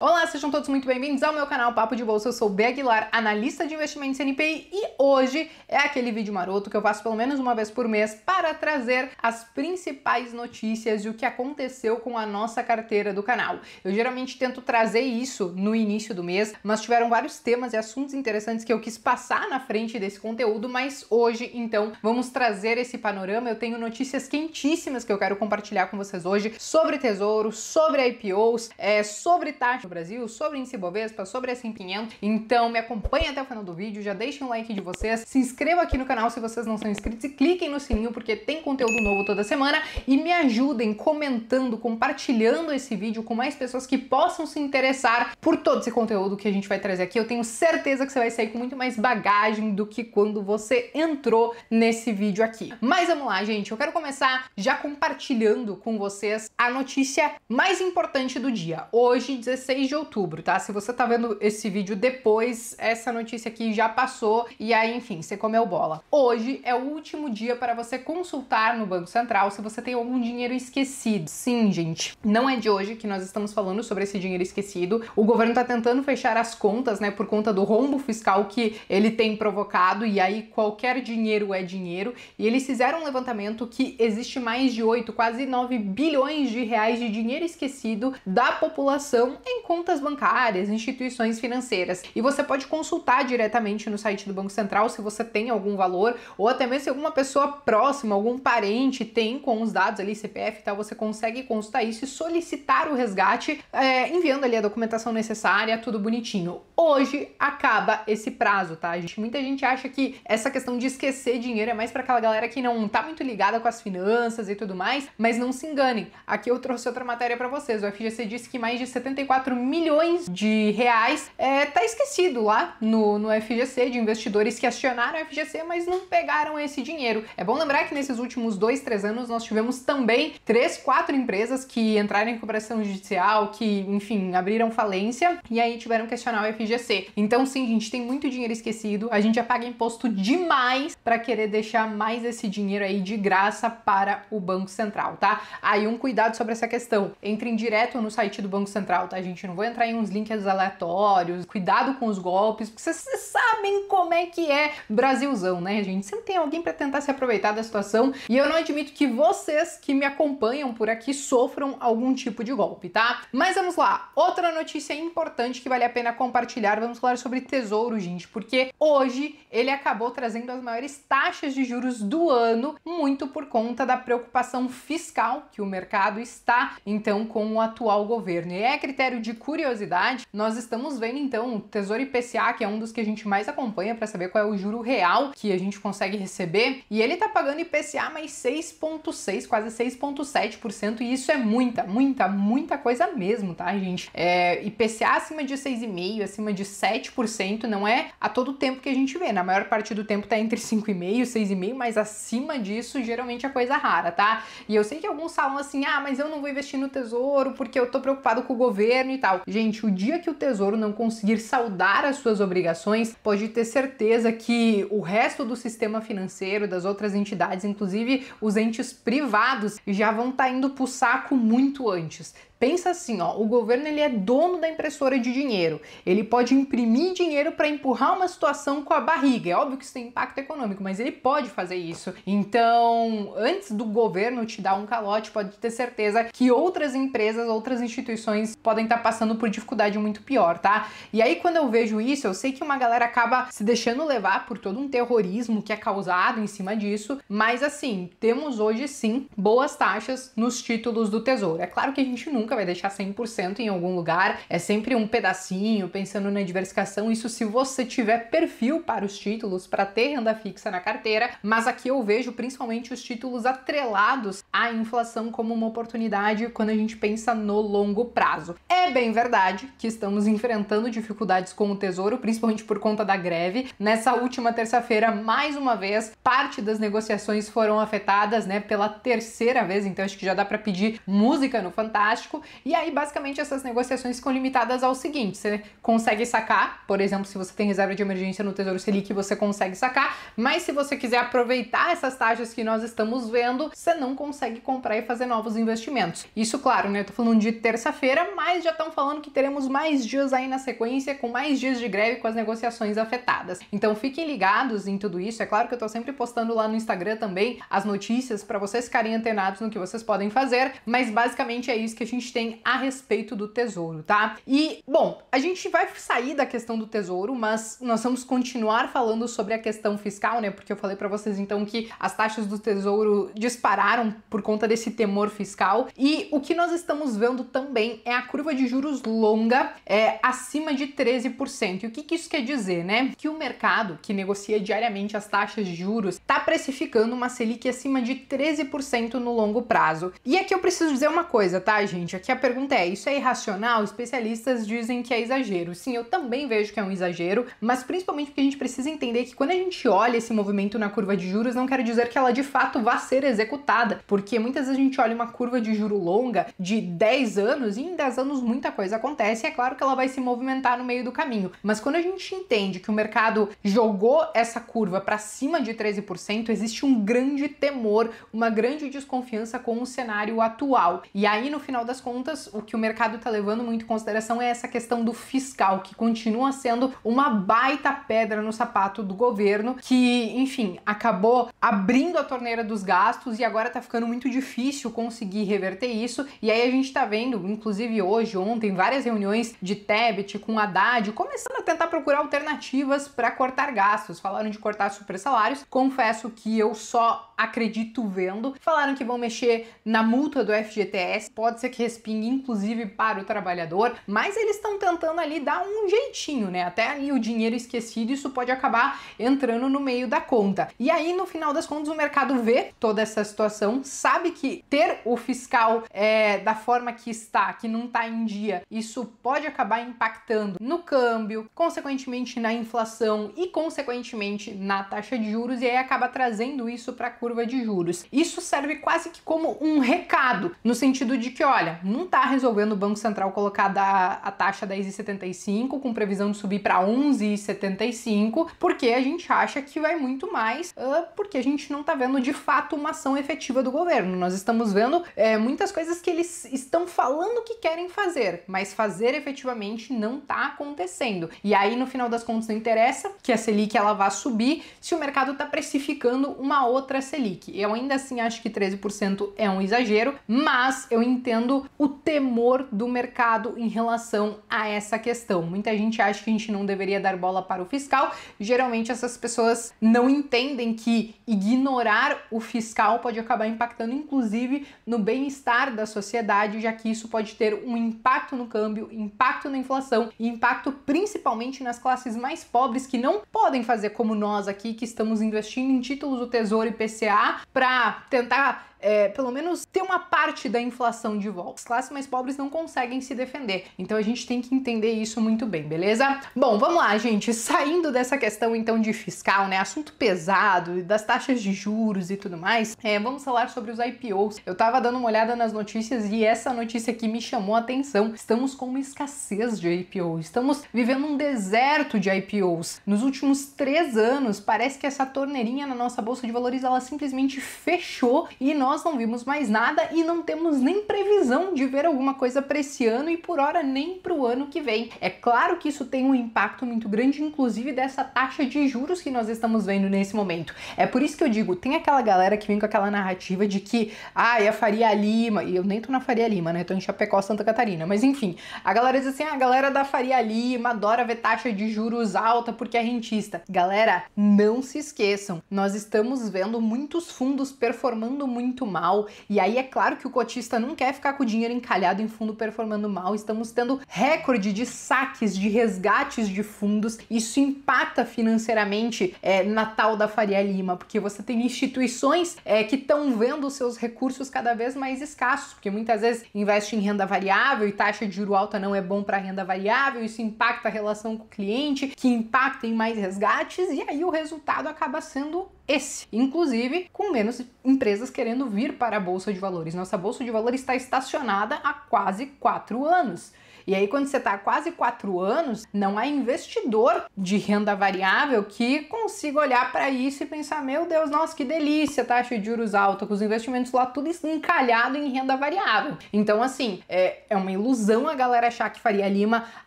Olá, sejam todos muito bem-vindos ao meu canal Papo de Bolsa. Eu sou o Aguilar, analista de investimentos NPI e hoje é aquele vídeo maroto que eu faço pelo menos uma vez por mês para trazer as principais notícias e o que aconteceu com a nossa carteira do canal. Eu geralmente tento trazer isso no início do mês, mas tiveram vários temas e assuntos interessantes que eu quis passar na frente desse conteúdo, mas hoje, então, vamos trazer esse panorama. Eu tenho notícias quentíssimas que eu quero compartilhar com vocês hoje sobre tesouro, sobre IPOs, é, sobre taxa Brasil, sobre índice Bovespa, sobre S&P 500. Então me acompanhe até o final do vídeo, já deixem um like de vocês, se inscreva aqui no canal se vocês não são inscritos e cliquem no sininho porque tem conteúdo novo toda semana e me ajudem comentando, compartilhando esse vídeo com mais pessoas que possam se interessar por todo esse conteúdo que a gente vai trazer aqui. Eu tenho certeza que você vai sair com muito mais bagagem do que quando você entrou nesse vídeo aqui. Mas vamos lá, gente, eu quero começar já compartilhando com vocês a notícia mais importante do dia. Hoje, 16 6 de outubro, tá? Se você tá vendo esse vídeo depois, essa notícia aqui já passou e aí, enfim, você comeu bola. Hoje é o último dia para você consultar no Banco Central se você tem algum dinheiro esquecido. Sim, gente, não é de hoje que nós estamos falando sobre esse dinheiro esquecido. O governo tá tentando fechar as contas, né, por conta do rombo fiscal que ele tem provocado e aí qualquer dinheiro é dinheiro. E eles fizeram um levantamento que existe mais de 8, quase 9 bilhões de reais de dinheiro esquecido da população em contas bancárias, instituições financeiras. E você pode consultar diretamente no site do Banco Central se você tem algum valor ou até mesmo se alguma pessoa próxima, algum parente tem com os dados ali, CPF e tal, você consegue consultar isso e solicitar o resgate é, enviando ali a documentação necessária, tudo bonitinho. Hoje acaba esse prazo, tá? Gente, muita gente acha que essa questão de esquecer dinheiro é mais para aquela galera que não tá muito ligada com as finanças e tudo mais, mas não se enganem. Aqui eu trouxe outra matéria para vocês. O FGC disse que mais de 74 milhões de reais, é tá esquecido lá no, no FGC, de investidores que acionaram o FGC, mas não pegaram esse dinheiro. É bom lembrar que nesses últimos dois, três anos nós tivemos também três, quatro empresas que entraram em cobrança judicial, que, enfim, abriram falência e aí tiveram que acionar o FGC. Então, sim, a gente tem muito dinheiro esquecido, a gente já paga imposto demais para querer deixar mais esse dinheiro aí de graça para o Banco Central, tá? Aí um cuidado sobre essa questão. Entrem direto no site do Banco Central, tá, gente? não vou entrar em uns links aleatórios, cuidado com os golpes, porque vocês sabem como é que é Brasilzão, né, gente? Sempre tem alguém para tentar se aproveitar da situação e eu não admito que vocês que me acompanham por aqui sofram algum tipo de golpe, tá? Mas vamos lá, outra notícia importante que vale a pena compartilhar, vamos falar sobre Tesouro, gente, porque hoje ele acabou trazendo as maiores taxas de juros do ano, muito por conta da preocupação fiscal que o mercado está, então, com o atual governo. E é critério de de curiosidade, nós estamos vendo então o Tesouro IPCA, que é um dos que a gente mais acompanha para saber qual é o juro real que a gente consegue receber, e ele está pagando IPCA mais 6,6, quase 6,7%, e isso é muita, muita, muita coisa mesmo, tá, gente? É, IPCA acima de 6,5%, acima de 7%, não é a todo tempo que a gente vê, na maior parte do tempo tá entre 5,5% e 6,5%, mas acima disso geralmente é coisa rara, tá? E eu sei que alguns falam assim, ah, mas eu não vou investir no Tesouro porque eu tô preocupado com o governo Gente, o dia que o Tesouro não conseguir saldar as suas obrigações, pode ter certeza que o resto do sistema financeiro, das outras entidades, inclusive os entes privados, já vão estar tá indo pro saco muito antes. Pensa assim, ó, o governo ele é dono da impressora de dinheiro. Ele pode imprimir dinheiro para empurrar uma situação com a barriga. É óbvio que isso tem impacto econômico, mas ele pode fazer isso. Então, antes do governo te dar um calote, pode ter certeza que outras empresas, outras instituições podem estar tá passando por dificuldade muito pior, tá? E aí quando eu vejo isso, eu sei que uma galera acaba se deixando levar por todo um terrorismo que é causado em cima disso, mas assim, temos hoje sim boas taxas nos títulos do Tesouro. É claro que a gente nunca nunca vai deixar 100% em algum lugar, é sempre um pedacinho, pensando na diversificação, isso se você tiver perfil para os títulos, para ter renda fixa na carteira, mas aqui eu vejo principalmente os títulos atrelados à inflação como uma oportunidade quando a gente pensa no longo prazo. É bem verdade que estamos enfrentando dificuldades com o Tesouro, principalmente por conta da greve. Nessa última terça-feira, mais uma vez, parte das negociações foram afetadas, né, pela terceira vez, então acho que já dá para pedir música no Fantástico, e aí, basicamente, essas negociações ficam limitadas ao seguinte: você consegue sacar, por exemplo, se você tem reserva de emergência no Tesouro Selic, você consegue sacar, mas se você quiser aproveitar essas taxas que nós estamos vendo, você não consegue comprar e fazer novos investimentos. Isso, claro, né? Eu tô falando de terça-feira, mas já estão falando que teremos mais dias aí na sequência, com mais dias de greve com as negociações afetadas. Então fiquem ligados em tudo isso. É claro que eu tô sempre postando lá no Instagram também as notícias para vocês ficarem antenados no que vocês podem fazer, mas basicamente é isso que a gente gente tem a respeito do tesouro, tá? E, bom, a gente vai sair da questão do tesouro, mas nós vamos continuar falando sobre a questão fiscal, né? Porque eu falei para vocês então que as taxas do tesouro dispararam por conta desse temor fiscal. E o que nós estamos vendo também é a curva de juros longa é, acima de 13%. E o que, que isso quer dizer, né? Que o mercado que negocia diariamente as taxas de juros está precificando uma Selic acima de 13% no longo prazo. E aqui eu preciso dizer uma coisa, tá, gente? seja, que a pergunta é: isso é irracional? Especialistas dizem que é exagero. Sim, eu também vejo que é um exagero, mas principalmente porque a gente precisa entender que quando a gente olha esse movimento na curva de juros, não quer dizer que ela de fato vá ser executada, porque muitas vezes a gente olha uma curva de juro longa de 10 anos e em 10 anos muita coisa acontece, e é claro que ela vai se movimentar no meio do caminho. Mas quando a gente entende que o mercado jogou essa curva para cima de 13%, existe um grande temor, uma grande desconfiança com o cenário atual. E aí no final das contas contas, o que o mercado está levando muito em consideração é essa questão do fiscal, que continua sendo uma baita pedra no sapato do governo, que, enfim, acabou abrindo a torneira dos gastos e agora está ficando muito difícil conseguir reverter isso. E aí a gente está vendo, inclusive hoje, ontem, várias reuniões de Tebet com Haddad, começando a tentar procurar alternativas para cortar gastos. Falaram de cortar super salários, confesso que eu só acredito vendo. Falaram que vão mexer na multa do FGTS, pode ser que inclusive para o trabalhador, mas eles estão tentando ali dar um jeitinho, né? Até ali o dinheiro esquecido, isso pode acabar entrando no meio da conta. E aí, no final das contas, o mercado vê toda essa situação, sabe que ter o fiscal é, da forma que está, que não está em dia, isso pode acabar impactando no câmbio, consequentemente na inflação e, consequentemente, na taxa de juros, e aí acaba trazendo isso para a curva de juros. Isso serve quase que como um recado, no sentido de que, olha, não está resolvendo o Banco Central colocar da, a taxa 10,75 com previsão de subir para 11,75, porque a gente acha que vai muito mais, uh, porque a gente não está vendo de fato uma ação efetiva do governo. Nós estamos vendo é, muitas coisas que eles estão falando que querem fazer, mas fazer efetivamente não está acontecendo. E aí no final das contas não interessa que a Selic ela vá subir se o mercado está precificando uma outra Selic. Eu ainda assim acho que 13% é um exagero, mas eu entendo o temor do mercado em relação a essa questão. Muita gente acha que a gente não deveria dar bola para o fiscal. Geralmente essas pessoas não entendem que ignorar o fiscal pode acabar impactando inclusive no bem-estar da sociedade, já que isso pode ter um impacto no câmbio, impacto na inflação e impacto principalmente nas classes mais pobres que não podem fazer como nós aqui que estamos investindo em títulos do Tesouro e PCA para tentar é, pelo menos ter uma parte da inflação de volta. As classes mais pobres não conseguem se defender. Então a gente tem que entender isso muito bem, beleza? Bom, vamos lá, gente. Saindo dessa questão então de fiscal, né? Assunto pesado, das taxas de juros e tudo mais, é, vamos falar sobre os IPOs. Eu tava dando uma olhada nas notícias e essa notícia aqui me chamou a atenção. Estamos com uma escassez de IPOs. Estamos vivendo um deserto de IPOs. Nos últimos três anos, parece que essa torneirinha na nossa bolsa de valores ela simplesmente fechou e nós nós não vimos mais nada e não temos nem previsão de ver alguma coisa para esse ano e por hora nem para o ano que vem. É claro que isso tem um impacto muito grande, inclusive dessa taxa de juros que nós estamos vendo nesse momento. É por isso que eu digo, tem aquela galera que vem com aquela narrativa de que, ah, é a Faria Lima, e eu nem tô na Faria Lima, né? tô em Chapecó, Santa Catarina, mas enfim, a galera diz assim, ah, a galera da Faria Lima adora ver taxa de juros alta porque é rentista. Galera, não se esqueçam, nós estamos vendo muitos fundos performando muito muito mal. E aí é claro que o cotista não quer ficar com o dinheiro encalhado em fundo performando mal. Estamos tendo recorde de saques, de resgates de fundos. Isso impacta financeiramente é, na tal da Faria Lima, porque você tem instituições é, que estão vendo os seus recursos cada vez mais escassos, porque muitas vezes investe em renda variável e taxa de juro alta não é bom para renda variável. Isso impacta a relação com o cliente, que impacta em mais resgates e aí o resultado acaba sendo esse, inclusive com menos empresas querendo vir para a bolsa de valores. Nossa bolsa de valores está estacionada há quase quatro anos. E aí, quando você está quase quatro anos, não há investidor de renda variável que consiga olhar para isso e pensar: meu Deus, nossa, que delícia, taxa de juros alta, com os investimentos lá tudo encalhado em renda variável. Então, assim, é, é uma ilusão a galera achar que Faria Lima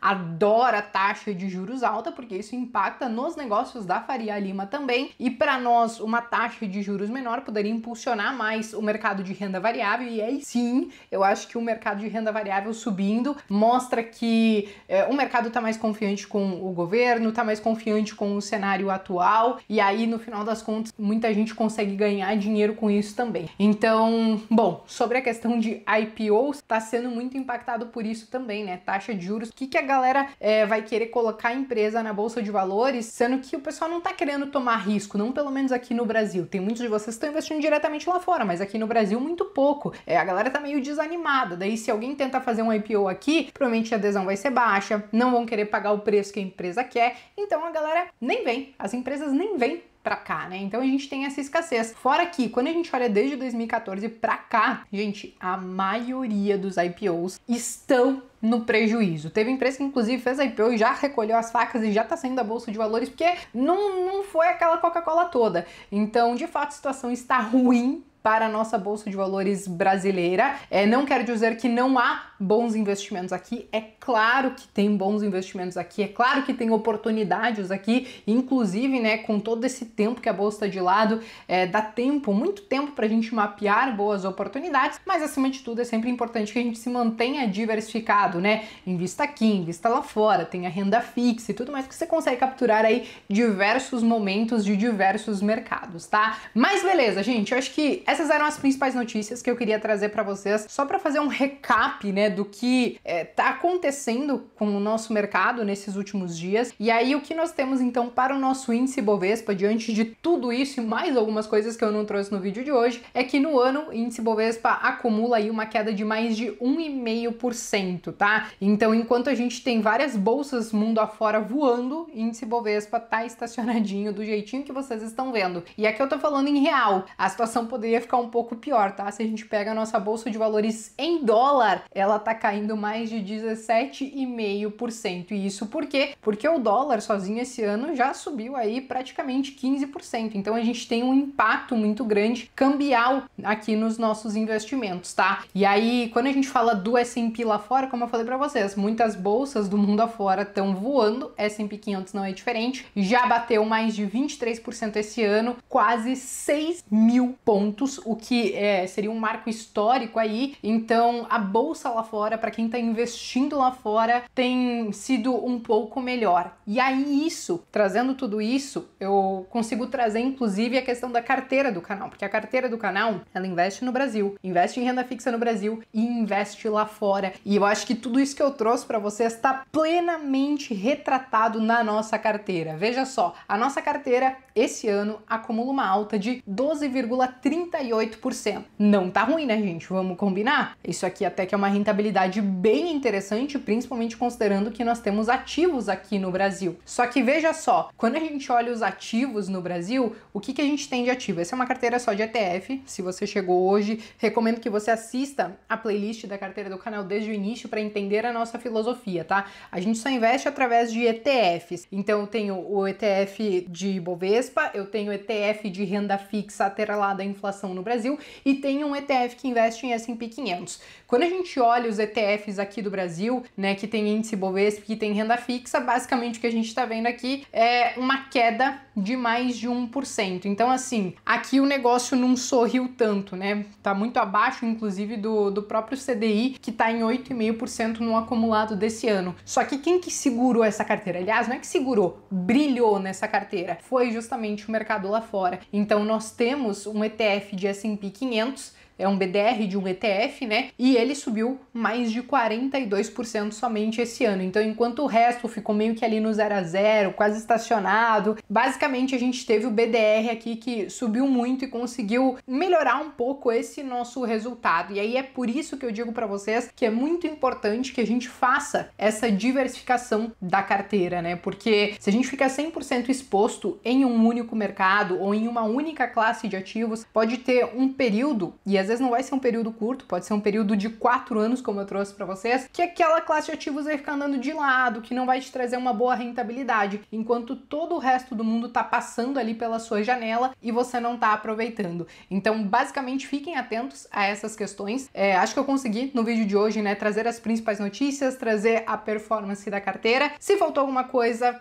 adora taxa de juros alta, porque isso impacta nos negócios da Faria Lima também. E para nós, uma taxa de juros menor poderia impulsionar mais o mercado de renda variável. E aí sim, eu acho que o mercado de renda variável subindo mostra mostra que é, o mercado está mais confiante com o governo, está mais confiante com o cenário atual, e aí no final das contas muita gente consegue ganhar dinheiro com isso também. Então, bom, sobre a questão de IPOs, está sendo muito impactado por isso também, né? Taxa de juros, o que, que a galera é, vai querer colocar a empresa na bolsa de valores, sendo que o pessoal não está querendo tomar risco, não pelo menos aqui no Brasil. Tem muitos de vocês que estão investindo diretamente lá fora, mas aqui no Brasil muito pouco. É, a galera tá meio desanimada. Daí, se alguém tentar fazer um IPO aqui, provavelmente provavelmente a adesão vai ser baixa, não vão querer pagar o preço que a empresa quer, então a galera nem vem, as empresas nem vêm para cá, né? Então a gente tem essa escassez. Fora que, quando a gente olha desde 2014 para cá, gente, a maioria dos IPOs estão no prejuízo. Teve empresa que inclusive fez IPO e já recolheu as facas e já tá saindo da bolsa de valores porque não, não foi aquela Coca-Cola toda. Então, de fato, a situação está ruim para a nossa bolsa de valores brasileira. É, não quero dizer que não há bons investimentos aqui, é claro que tem bons investimentos aqui, é claro que tem oportunidades aqui, inclusive né, com todo esse tempo que a bolsa está de lado, é, dá tempo, muito tempo para a gente mapear boas oportunidades, mas acima de tudo é sempre importante que a gente se mantenha diversificado, né? Invista aqui, invista lá fora, tenha renda fixa e tudo mais, que você consegue capturar aí diversos momentos de diversos mercados, tá? Mas beleza, gente, eu acho que essas eram as principais notícias que eu queria trazer para vocês, só para fazer um recap, né, do que está é, acontecendo com o nosso mercado nesses últimos dias. E aí o que nós temos então para o nosso índice Bovespa diante de tudo isso e mais algumas coisas que eu não trouxe no vídeo de hoje, é que no ano o índice Bovespa acumula aí uma queda de mais de 1,5%, tá? Então, enquanto a gente tem várias bolsas mundo afora voando, índice Bovespa tá estacionadinho do jeitinho que vocês estão vendo. E aqui eu tô falando em real. A situação poderia ficar um pouco pior, tá? Se a gente pega a nossa bolsa de valores em dólar, ela tá caindo mais de 17,5%. E isso por quê? Porque o dólar sozinho esse ano já subiu aí praticamente 15%. Então a gente tem um impacto muito grande cambial aqui nos nossos investimentos, tá? E aí, quando a gente fala do S&P lá fora, como eu falei para vocês, muitas bolsas do mundo afora estão voando, S&P 500 não é diferente, já bateu mais de 23% esse ano, quase 6 mil pontos o que é, seria um marco histórico aí. Então, a bolsa lá fora, para quem está investindo lá fora, tem sido um pouco melhor. E aí, isso, trazendo tudo isso, eu consigo trazer inclusive a questão da carteira do canal, porque a carteira do canal ela investe no Brasil, investe em renda fixa no Brasil e investe lá fora. E eu acho que tudo isso que eu trouxe para vocês está plenamente retratado na nossa carteira. Veja só, a nossa carteira esse ano acumula uma alta de 12,30 38%. Não tá ruim, né, gente? Vamos combinar? Isso aqui até que é uma rentabilidade bem interessante, principalmente considerando que nós temos ativos aqui no Brasil. Só que veja só, quando a gente olha os ativos no Brasil, o que, que a gente tem de ativo? Essa é uma carteira só de ETF. Se você chegou hoje, recomendo que você assista a playlist da carteira do canal desde o início para entender a nossa filosofia, tá? A gente só investe através de ETFs. Então eu tenho o ETF de Bovespa, eu tenho ETF de renda fixa atrelada à inflação no Brasil e tem um ETF que investe em S&P 500. Quando a gente olha os ETFs aqui do Brasil, né, que tem índice Bovespa, que tem renda fixa, basicamente o que a gente está vendo aqui é uma queda de mais de 1%. Então, assim, aqui o negócio não sorriu tanto, né? Tá muito abaixo, inclusive, do, do próprio CDI, que tá em 8,5% no acumulado desse ano. Só que quem que segurou essa carteira? Aliás, não é que segurou, brilhou nessa carteira. Foi justamente o mercado lá fora. Então, nós temos um ETF de S&P 500 é um BDR de um ETF, né? E ele subiu mais de 42% somente esse ano. Então, enquanto o resto ficou meio que ali no 0 a 0, quase estacionado, basicamente a gente teve o BDR aqui que subiu muito e conseguiu melhorar um pouco esse nosso resultado. E aí é por isso que eu digo para vocês que é muito importante que a gente faça essa diversificação da carteira, né? Porque se a gente ficar 100% exposto em um único mercado ou em uma única classe de ativos, pode ter um período e às vezes não vai ser um período curto, pode ser um período de quatro anos, como eu trouxe para vocês, que aquela classe de ativos vai ficar andando de lado, que não vai te trazer uma boa rentabilidade, enquanto todo o resto do mundo está passando ali pela sua janela e você não está aproveitando. Então, basicamente, fiquem atentos a essas questões. É, acho que eu consegui no vídeo de hoje, né, trazer as principais notícias, trazer a performance da carteira. Se faltou alguma coisa,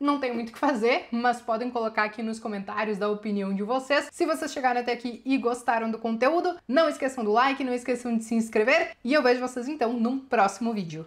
não tem muito o que fazer, mas podem colocar aqui nos comentários da opinião de vocês. Se vocês chegaram até aqui e gostaram do conteúdo, não esqueçam do like, não esqueçam de se inscrever e eu vejo vocês então num próximo vídeo.